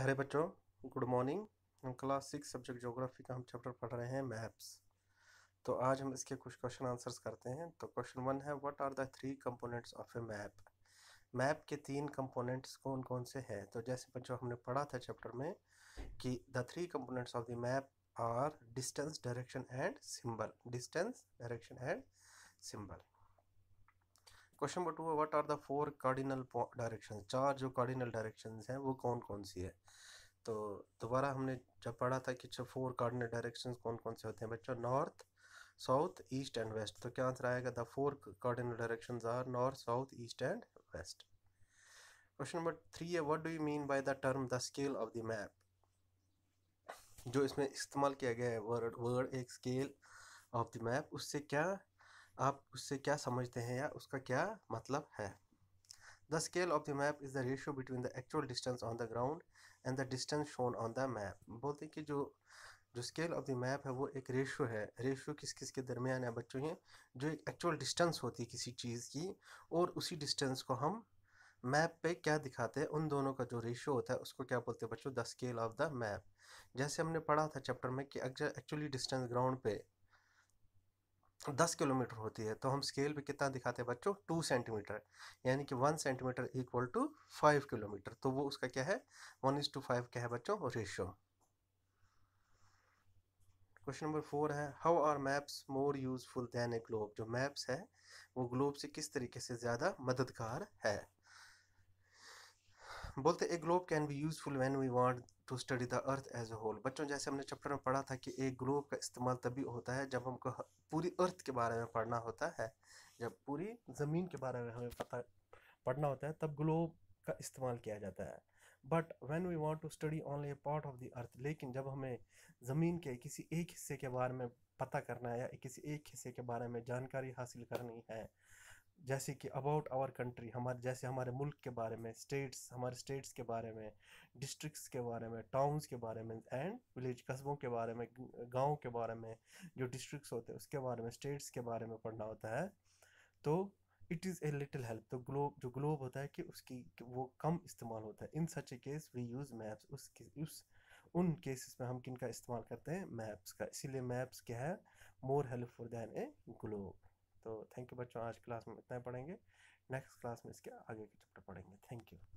प्यारे बच्चों good morning हम क्लास सिक्स सब्जेक्ट जोग्राफी का हम चैप्टर पढ़ रहे हैं मैप्स तो आज हम इसके कुछ क्वेश्चन आंसर्स करते हैं तो क्वेश्चन वन है what are the three components of a map map के तीन कंपोनेंट्स कौन कौन से हैं तो जैसे बच्चों हमने पढ़ा था चैप्टर में कि the three components of the map are distance direction and symbol distance direction and symbol question number two है what are the four cardinal direction चार जो कार्डिनल डायरेक्शन हैं वो कौन कौन सी है तो दोबारा हमने जब पढ़ा था कि अच्छा फोर कार्डिनल डायरेक्शन कौन कौन से होते हैं बच्चों north south east and west तो क्या आंसर आएगा the four cardinal direction are north south east and west question number three है what do you mean by the term the scale of the map जो इसमें इस्तेमाल किया गया है वर्ड वर्ड एक स्केल ऑफ द मैप उससे क्या आप उससे क्या समझते हैं या उसका क्या मतलब है the scale of the map is the ratio between the actual distance on the ground and the distance shown on the map बोलते हैं कि जो जो स्केल ऑफ द मैप है वो एक रेशो है रेशो किस किस के दरमियान है बच्चों ये जो एक एक्चुअल डिस्टेंस होती है किसी चीज़ की और उसी डिस्टेंस को हम मैप पे क्या दिखाते हैं उन दोनों का जो रेशियो होता है उसको क्या बोलते हैं बच्चों the scale of the map जैसे हमने पढ़ा था चैप्टर में कि एक्चुअली डिस्टेंस ग्राउंड पे दस किलोमीटर होती है तो हम स्केल पे कितना दिखाते हैं बच्चों टू सेंटीमीटर यानी कि one centimeter equal to five kilometer तो वो उसका क्या है वन इज टू फाइव क्या है बच्चों रेशियो क्वेश्चन नंबर फोर है how are maps more useful than a globe जो मैप्स है वो ग्लोब से किस तरीके से ज़्यादा मददगार है बोलते a globe can be useful when we want to study the earth as a whole बच्चों जैसे हमने चैप्टर में पढ़ा था कि एक ग्लोब का इस्तेमाल तभी होता है जब हमको पूरी अर्थ के बारे में पढ़ना होता है जब पूरी ज़मीन के बारे में हमें पता पढ़ना होता है तब ग्लोब का इस्तेमाल किया जाता है but when we want to study only a part of the earth लेकिन जब हमें ज़मीन के किसी एक हिस्से के बारे में पता करना है या किसी एक हिस्से के बारे में जानकारी हासिल करनी है जैसे कि अबाउट आवर कंट्री हमारे जैसे हमारे मुल्क के बारे में स्टेट्स हमारे स्टेट्स के बारे में डिस्ट्रिक्ट्स के बारे में टाउन्स के बारे में एंड विलेज कस्बों के बारे में गाँव के बारे में जो डिस्ट्रिक्ट्स होते हैं उसके बारे में स्टेट्स के बारे में पढ़ना होता है तो it is a little help तो ग्लोब जो ग्लोब होता है कि उसकी वो कम इस्तेमाल होता है in such a case we use maps उस उस उन केसेस में हम किन का इस्तेमाल करते हैं मैप्स का इसीलिए मैप्स क्या है more helpful than a globe तो थैंक यू बच्चों आज क्लास में इतना ही पढ़ेंगे नेक्स्ट क्लास में इसके आगे के चैप्टर पढ़ेंगे थैंक यू